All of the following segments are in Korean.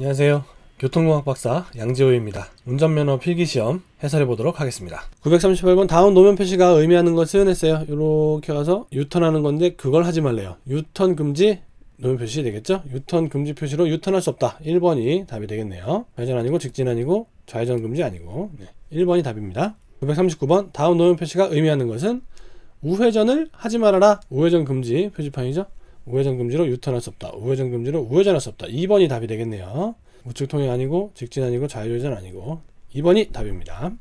안녕하세요. 교통공학 박사 양지호입니다. 운전면허 필기시험 해설해 보도록 하겠습니다. 938번 다운 노면 표시가 의미하는 것은 했어요. 이렇게 가서 유턴하는 건데 그걸 하지 말래요. 유턴 금지 노면 표시 되겠죠? 유턴 금지 표시로 유턴할 수 없다. 1번이 답이 되겠네요. 좌회전 아니고 직진 아니고 좌회전 금지 아니고 네. 1번이 답입니다. 939번 다운 노면 표시가 의미하는 것은 우회전을 하지 말아라. 우회전 금지 표지판이죠. 우회전 금지로 유턴할 수 없다. 우회전 금지로 우회전할 수 없다. 2번이 답이 되겠네요. 우측 통행 아니고 직진 아니고 좌회전 아니고 2번이 답입니다.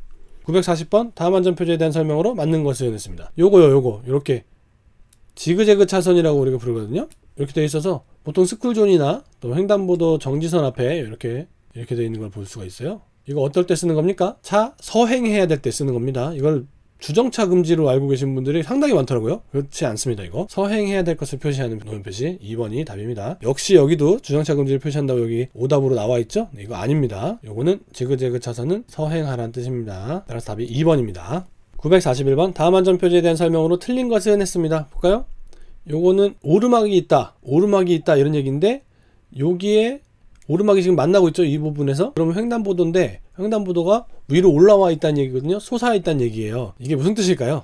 940번 다음 안전표지에 대한 설명으로 맞는 것을 했습니다. 요거요 요거 이렇게 지그재그 차선이라고 우리가 부르거든요. 이렇게 돼 있어서 보통 스쿨존이나 또 횡단보도 정지선 앞에 이렇게 이렇게 돼 있는 걸 볼 수가 있어요. 이거 어떨 때 쓰는 겁니까? 차 서행해야 될 때 쓰는 겁니다. 이걸 주정차 금지로 알고 계신 분들이 상당히 많더라고요. 그렇지 않습니다, 이거. 서행해야 될 것을 표시하는 노면 표시 2번이 답입니다. 역시 여기도 주정차 금지를 표시한다고 여기 오답으로 나와 있죠? 네, 이거 아닙니다. 요거는 지그재그 차선은 서행하라는 뜻입니다. 따라서 답이 2번입니다. 941번 다음 안전 표지에 대한 설명으로 틀린 것은 했습니다. 볼까요? 요거는 오르막이 있다, 오르막이 있다 이런 얘기인데 여기에 오르막이 지금 만나고 있죠 이 부분에서 그러면 횡단보도인데 횡단보도가 위로 올라와 있다는 얘기거든요 솟아 있다는 얘기예요 이게 무슨 뜻일까요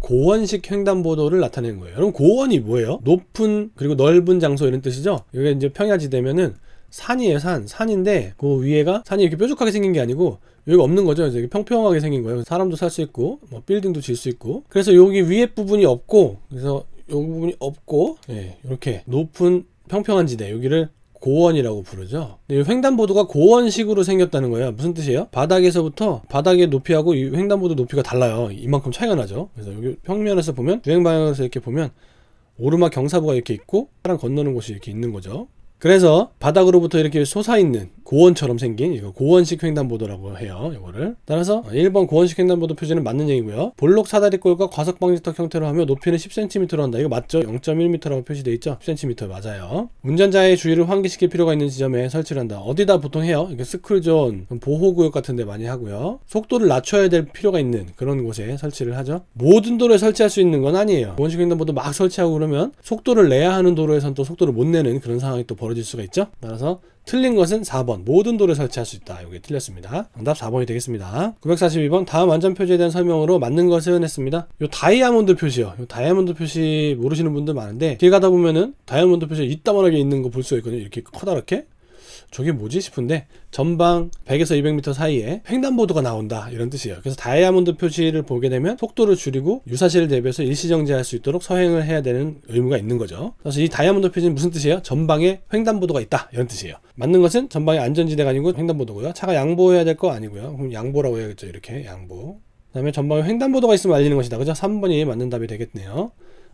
고원식 횡단보도를 나타낸 거예요 여러분 고원이 뭐예요 높은 그리고 넓은 장소 이런 뜻이죠 여기 이제 평야지대면은 산이에요 산 산인데 그 위에가 산이 이렇게 뾰족하게 생긴 게 아니고 여기 가 없는 거죠 이제 평평하게 생긴 거예요 사람도 살 수 있고 뭐 빌딩도 질 수 있고 그래서 여기 위에 부분이 없고 그래서 이 부분이 없고 예, 이렇게 높은 평평한 지대 여기를 고원이라고 부르죠. 횡단보도가 고원식으로 생겼다는 거예요. 무슨 뜻이에요? 바닥에서부터 바닥의 높이하고 이 횡단보도 높이가 달라요. 이만큼 차이가 나죠. 그래서 여기 평면에서 보면 주행 방향에서 이렇게 보면 오르막 경사부가 이렇게 있고 사람 건너는 곳이 이렇게 있는 거죠. 그래서 바닥으로부터 이렇게 솟아있는 고원처럼 생긴 이거 고원식 횡단보도라고 해요 이거를 따라서 1번 고원식 횡단보도 표지는 맞는 얘기고요 볼록 사다리꼴과 과석방지턱 형태로 하며 높이는 10cm로 한다 이거 맞죠? 0.1m라고 표시되어 있죠? 10cm 맞아요 운전자의 주의를 환기시킬 필요가 있는 지점에 설치를 한다 어디다 보통 해요? 이게 스쿨존 보호구역 같은 데 많이 하고요 속도를 낮춰야 될 필요가 있는 그런 곳에 설치를 하죠 모든 도로에 설치할 수 있는 건 아니에요 고원식 횡단보도 막 설치하고 그러면 속도를 내야 하는 도로에선 또 속도를 못 내는 그런 상황이 또 벌어 벌어질 수가 있죠. 따라서 틀린 것은 4번 모든 돌을 설치할 수 있다. 이게 틀렸습니다. 정답 4번이 되겠습니다. 942번 다음 완전 표지에 대한 설명으로 맞는 것을 표현했습니다. 요 다이아몬드 표시요. 요 다이아몬드 표시 모르시는 분들 많은데 길 가다 보면은 다이아몬드 표시 이따만하게 있는 거 볼 수가 있거든요. 이렇게 커다랗게 저게 뭐지 싶은데 전방 100에서 200m 사이에 횡단보도가 나온다 이런 뜻이에요 그래서 다이아몬드 표시를 보게 되면 속도를 줄이고 유사시를 대비해서 일시정지할 수 있도록 서행을 해야 되는 의무가 있는 거죠 그래서 이 다이아몬드 표시는 무슨 뜻이에요? 전방에 횡단보도가 있다 이런 뜻이에요 맞는 것은 전방에 안전지대가 아니고 횡단보도고요 차가 양보해야 될 거 아니고요 그럼 양보라고 해야겠죠 이렇게 양보 그 다음에 전방에 횡단보도가 있으면 알리는 것이다 그죠? 3번이 맞는 답이 되겠네요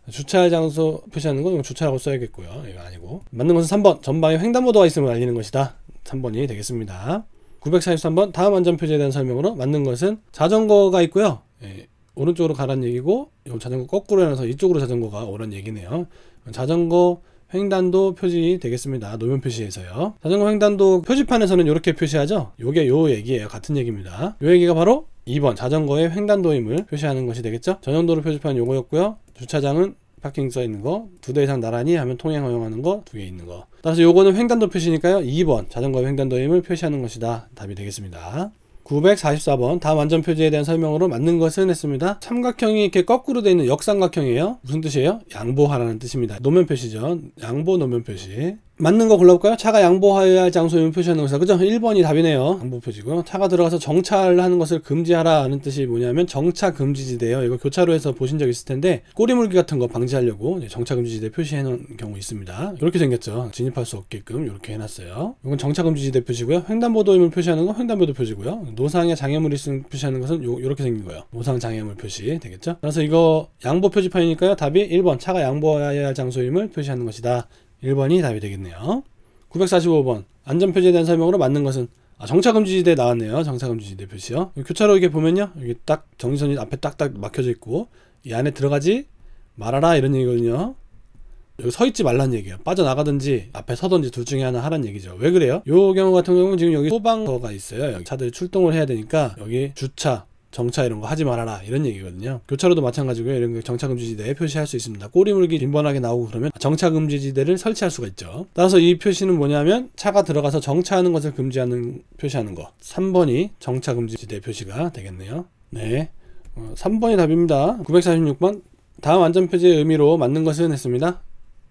주차 장소 표시하는 건 주차라고 써야겠고요. 이거 아니고. 맞는 것은 3번. 전방에 횡단보도가 있음을 알리는 것이다. 3번이 되겠습니다. 943번 다음 안전 표지에 대한 설명으로 맞는 것은 자전거가 있고요. 예, 오른쪽으로 가란 얘기고 요 자전거 거꾸로 해놔서 이쪽으로 자전거가 오란 얘기네요. 자전거 횡단도 표지 되겠습니다. 노면 표시에서요. 자전거 횡단도 표지판에서는 이렇게 표시하죠. 요게 요 얘기예요. 같은 얘기입니다. 요 얘기가 바로 2번 자전거의 횡단도임을 표시하는 것이 되겠죠 전용도로 표지판 요거였고요 주차장은 파킹 써 있는 거두 대 이상 나란히 하면 통행 허용하는 거 두 개 있는 거 따라서 요거는 횡단도 표시니까요 2번 자전거의 횡단도임을 표시하는 것이다 답이 되겠습니다 944번 다 완전 표지에 대한 설명으로 맞는 것은 했습니다. 삼각형이 이렇게 거꾸로 되어 있는 역삼각형이에요. 무슨 뜻이에요? 양보하라는 뜻입니다. 노면 표시죠. 양보 노면 표시. 맞는 거 골라볼까요? 차가 양보해야 할 장소는 표시하는 것이다. 그죠? 1번이 답이네요. 양보 표지고요 차가 들어가서 정차하는 것을 금지하라는 뜻이 뭐냐면 정차 금지지대예요. 이거 교차로에서 보신 적 있을 텐데 꼬리물기 같은 거 방지하려고 정차 금지지대 표시해 놓은 경우 있습니다. 이렇게 생겼죠. 진입할 수 없게끔 이렇게 해놨어요. 이건 정차 금지지대 표시고요. 횡단보도임을 표시하는 건 횡단보도 표시고요. 노상에 장애물이 있으면 표시하는 것은 요, 이렇게 생긴 거예요. 노상 장애물 표시 되겠죠? 그래서 이거 양보 표지판이니까요. 답이 1번 차가 양보해야 할 장소임을 표시하는 것이다. 1번이 답이 되겠네요. 945번 안전표지에 대한 설명으로 맞는 것은 아, 정차금지지대 나왔네요. 정차금지지대 표시요. 교차로 이렇게 보면요. 여기 딱 정지선이 앞에 딱딱 막혀져 있고 이 안에 들어가지 말아라 이런 얘기거든요. 여기 서 있지 말란 얘기예요. 빠져나가든지 앞에 서든지 둘 중에 하나 하란 얘기죠. 왜 그래요? 요 경우 같은 경우는 지금 여기 소방서가 있어요. 여기 차들이 출동을 해야 되니까 여기 주차 정차 이런 거 하지 말아라 이런 얘기거든요 교차로도 마찬가지고요 이런 게 정차 금지지대에 표시할 수 있습니다 꼬리물기 빈번하게 나오고 그러면 정차 금지지대를 설치할 수가 있죠 따라서 이 표시는 뭐냐면 차가 들어가서 정차하는 것을 금지하는 표시하는 거 3번이 정차 금지지대 표시가 되겠네요 네 3번이 어, 답입니다 946번 다음 안전표지의 의미로 맞는 것은 했습니다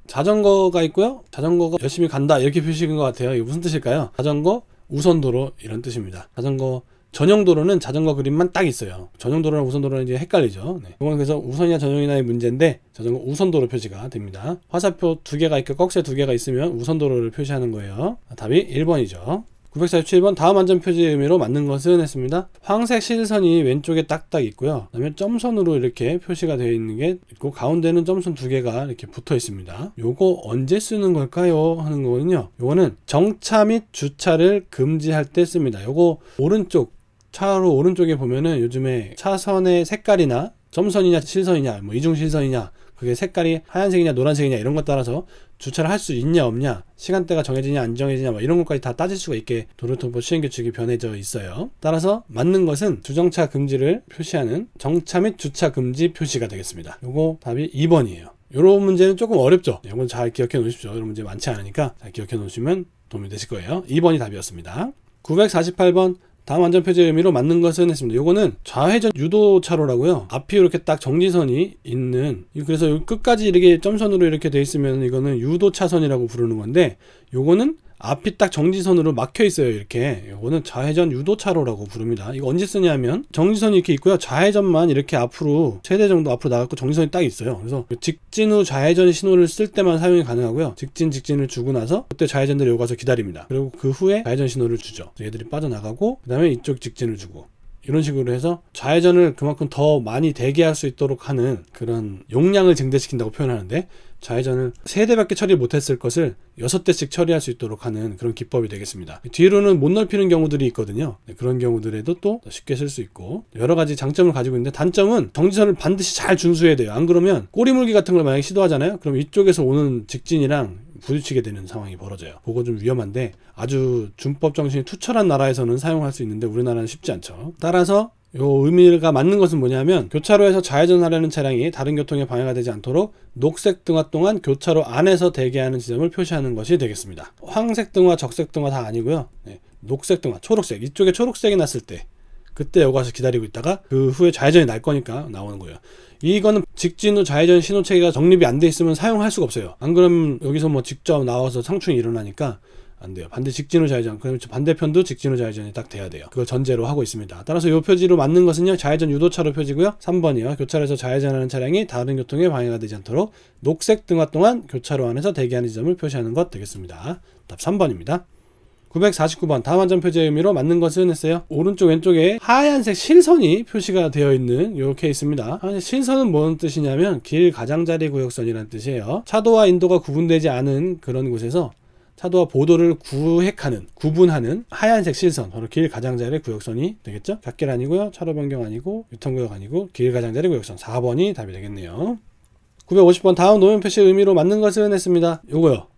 자전거가 있고요 자전거가 열심히 간다 이렇게 표시인 것 같아요 이게 무슨 뜻일까요 자전거 우선도로 이런 뜻입니다 자전거 전용 도로는 자전거 그림만 딱 있어요. 전용 도로랑 우선 도로는 이제 헷갈리죠. 네. 이건 그래서 우선이나 전용이나의 문제인데 자전거 우선 도로 표시가 됩니다. 화살표 두 개가 있고 꺽쇠 두 개가 있으면 우선 도로를 표시하는 거예요. 답이 1번이죠. 947번 다음 안전 표지의 의미로 맞는 것은 했습니다. 황색 실선이 왼쪽에 딱딱 있고요. 그다음에 점선으로 이렇게 표시가 되어 있는 게 있고 가운데는 점선 두 개가 이렇게 붙어 있습니다. 요거 언제 쓰는 걸까요? 하는 거는요 요거는 정차 및 주차를 금지할 때 씁니다. 요거 오른쪽 차로 오른쪽에 보면은 요즘에 차선의 색깔이나 점선이냐 실선이냐 뭐 이중 실선이냐 그게 색깔이 하얀색이냐 노란색이냐 이런 것 따라서 주차를 할 수 있냐 없냐 시간대가 정해지냐 안 정해지냐 뭐 이런 것까지 다 따질 수가 있게 도로통보 시행규칙이 변해져 있어요 따라서 맞는 것은 주정차 금지를 표시하는 정차 및 주차 금지 표시가 되겠습니다 요거 답이 2번이에요 요런 문제는 조금 어렵죠 이건 잘 기억해 놓으십시오 이런 문제 많지 않으니까 잘 기억해 놓으시면 도움이 되실 거예요 2번이 답이었습니다 948번 다음 안전 표제 의미로 의 맞는 것은 했습니다. 요거는 좌회전 유도 차로라고요. 앞이 이렇게 딱 정지선이 있는 그래서 끝까지 이렇게 점선으로 이렇게 돼 있으면 이거는 유도 차선이라고 부르는 건데 요거는 앞이 딱 정지선으로 막혀 있어요 이렇게 이거는 좌회전 유도차로라고 부릅니다 이거 언제 쓰냐면 정지선이 이렇게 있고요 좌회전만 이렇게 앞으로 최대 정도 앞으로 나갔고 정지선이 딱 있어요 그래서 그 직진 후 좌회전 신호를 쓸 때만 사용이 가능하고요 직진 직진을 주고 나서 그때 좌회전들이 오가서 기다립니다 그리고 그 후에 좌회전 신호를 주죠 얘들이 빠져나가고 그 다음에 이쪽 직진을 주고 이런 식으로 해서 좌회전을 그만큼 더 많이 대기할 수 있도록 하는 그런 용량을 증대시킨다고 표현하는데 좌회전을 세대밖에 처리 못했을 것을 6 대씩 처리할 수 있도록 하는 그런 기법이 되겠습니다. 뒤로는 못 넓히는 경우들이 있거든요. 네, 그런 경우들에도 또 쉽게 쓸 수 있고 여러 가지 장점을 가지고 있는데 단점은 정지선을 반드시 잘 준수해야 돼요. 안 그러면 꼬리물기 같은 걸 만약에 시도하잖아요. 그럼 이쪽에서 오는 직진이랑 부딪히게 되는 상황이 벌어져요. 그거 좀 위험한데 아주 준법 정신이 투철한 나라에서는 사용할 수 있는데 우리나라는 쉽지 않죠. 따라서 요 의미가 맞는 것은 뭐냐면 교차로에서 좌회전하려는 차량이 다른 교통에 방해가 되지 않도록 녹색 등화 동안 교차로 안에서 대기하는 지점을 표시하는 것이 되겠습니다. 황색 등화, 적색 등화 다 아니고요. 네, 녹색 등화, 초록색 이쪽에 초록색이 났을 때 그때 여기 와서 기다리고 있다가 그 후에 좌회전이 날 거니까 나오는 거예요. 이거는 직진 후 좌회전 신호체계가 정립이 안 돼 있으면 사용할 수가 없어요. 안 그러면 여기서 뭐 직접 나와서 상충이 일어나니까 반대요. 반대 직진우 좌회전. 그러면 반대편도 직진우 좌회전이 딱 돼야 돼요. 그걸 전제로 하고 있습니다. 따라서 이 표지로 맞는 것은요. 좌회전 유도차로 표지고요. 3번이요. 교차로에서 좌회전하는 차량이 다른 교통에 방해가 되지 않도록 녹색 등화 동안 교차로 안에서 대기하는 지점을 표시하는 것 되겠습니다. 답 3번입니다. 949번 다음 안전 표지의 의미로 맞는 것은 했어요. 오른쪽 왼쪽에 하얀색 실선이 표시가 되어 있는 이렇게 있습니다 아, 실선은 뭔 뜻이냐면 길 가장자리 구역선이라는 뜻이에요. 차도와 인도가 구분되지 않은 그런 곳에서 차도와 보도를 구획하는 구분하는 하얀색 실선 바로 길 가장자리 구역선이 되겠죠 갓길 아니고요 차로 변경 아니고 유통구역 아니고 길 가장자리 구역선 4번이 답이 되겠네요 950번 다음 노면 표시의 의미로 맞는 것은 했습니다 요거요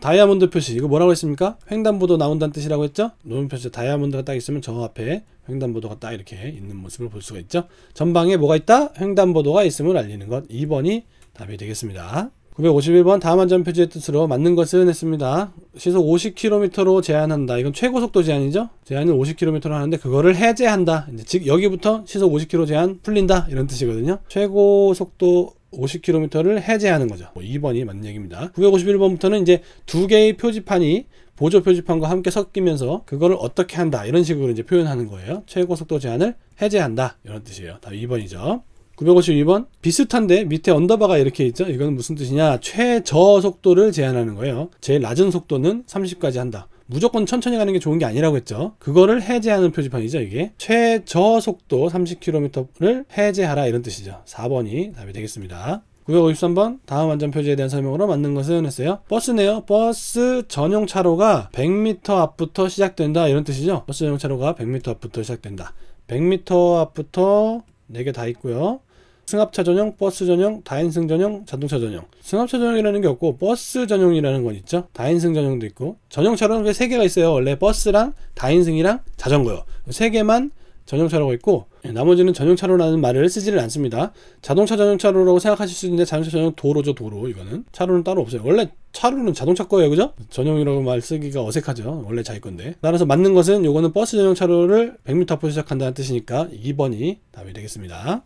다이아몬드 표시 이거 뭐라고 했습니까? 횡단보도 나온다는 뜻이라고 했죠? 노면 표시 다이아몬드가 딱 있으면 저 앞에 횡단보도가 딱 이렇게 있는 모습을 볼 수가 있죠 전방에 뭐가 있다? 횡단보도가 있음을 알리는 것 2번이 답이 되겠습니다 951번 다음 안전표지의 뜻으로 맞는 것은 했습니다. 시속 50km로 제한한다. 이건 최고속도 제한이죠. 제한은 50km로 하는데 그거를 해제한다. 이제 즉 여기부터 시속 50km 제한 풀린다. 이런 뜻이거든요. 최고속도 50km를 해제하는 거죠. 2번이 뭐 맞는 얘기입니다. 951번부터는 이제 두 개의 표지판이 보조 표지판과 함께 섞이면서 그거를 어떻게 한다 이런 식으로 이제 표현하는 거예요. 최고 속도 제한을 해제한다 이런 뜻이에요. 다 2번이죠. 952번 비슷한데 밑에 언더바가 이렇게 있죠 이건 무슨 뜻이냐 최저 속도를 제한하는 거예요 제일 낮은 속도는 30까지 한다 무조건 천천히 가는 게 좋은 게 아니라고 했죠 그거를 해제하는 표지판이죠 이게 최저 속도 30km를 해제하라 이런 뜻이죠 4번이 답이 되겠습니다 953번 다음 안전 표지에 대한 설명으로 맞는 것은 했어요. 버스네요. 버스 전용 차로가 100m 앞부터 시작된다 이런 뜻이죠. 버스 전용 차로가 100m 앞부터 시작된다. 100m 앞부터 네개다 있고요. 승합차 전용, 버스 전용, 다인승 전용, 자동차 전용. 승합차 전용이라는 게 없고 버스 전용이라는 건 있죠. 다인승 전용도 있고 전용차로는 왜 세 개가 있어요. 원래 버스랑 다인승이랑 자전거요. 세 개만 전용차라고 있고 예, 나머지는 전용차로라는 말을 쓰지를 않습니다. 자동차 전용차로라고 생각하실 수 있는데 자동차 전용 도로죠 도로 이거는 차로는 따로 없어요. 원래 차로는 자동차 거예요 그죠? 전용이라고 말 쓰기가 어색하죠. 원래 자기 건데 따라서 맞는 것은 요거는 버스 전용차로를 100m 앞으로 시작한다는 뜻이니까 2번이 답이 되겠습니다.